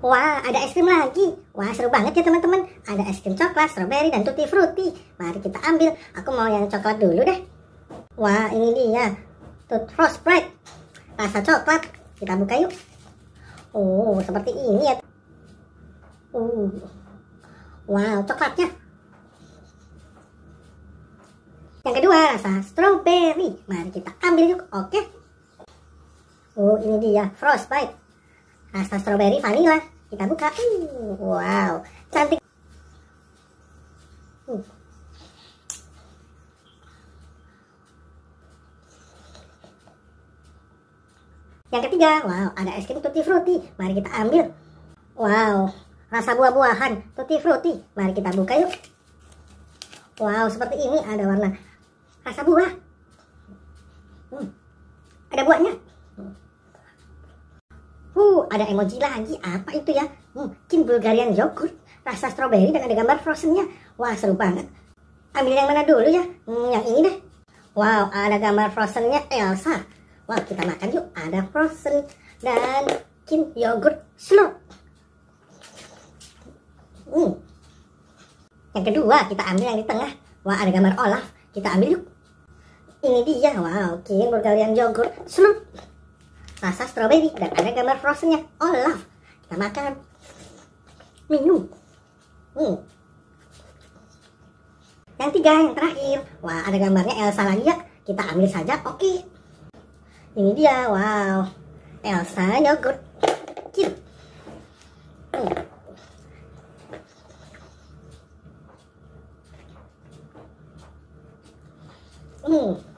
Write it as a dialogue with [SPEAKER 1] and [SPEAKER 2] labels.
[SPEAKER 1] Wah, ada es krim lagi. Wah, seru banget ya teman-teman. Ada es krim coklat, strawberry, dan tutti frutti. Mari kita ambil. Aku mau yang coklat dulu deh. Wah, ini dia. Tut Frost bread. Rasa coklat. Kita buka yuk. Oh, seperti ini ya. Uh. Wow, coklatnya. Yang kedua, rasa strawberry. Mari kita ambil yuk. Oke. Oh, ini dia. Frostbite rasa stroberi vanilla kita buka uh, wow cantik uh. yang ketiga wow ada es krim tutti frutti mari kita ambil wow rasa buah-buahan tutti frutti mari kita buka yuk wow seperti ini ada warna rasa buah uh. ada buahnya ada emoji lagi apa itu ya mungkin hmm, Bulgarian yogurt rasa stroberi dengan ada gambar frozennya wah seru banget ambil yang mana dulu ya hmm, yang ini deh wow ada gambar frozennya Elsa wah kita makan yuk ada frozen dan kim yogurt slurp hmm. yang kedua kita ambil yang di tengah wah ada gambar Olaf kita ambil yuk ini dia wow kin Bulgarian yogurt slurp rasa strawberry dan ada gambar frozennya. Oh love, kita makan, minum. Hmm. Yang tiga, yang terakhir. Wah, ada gambarnya Elsa lagi ya. Kita ambil saja, oke. Okay. Ini dia, wow. Elsa yogurt. Cute. Hmm. Hmm.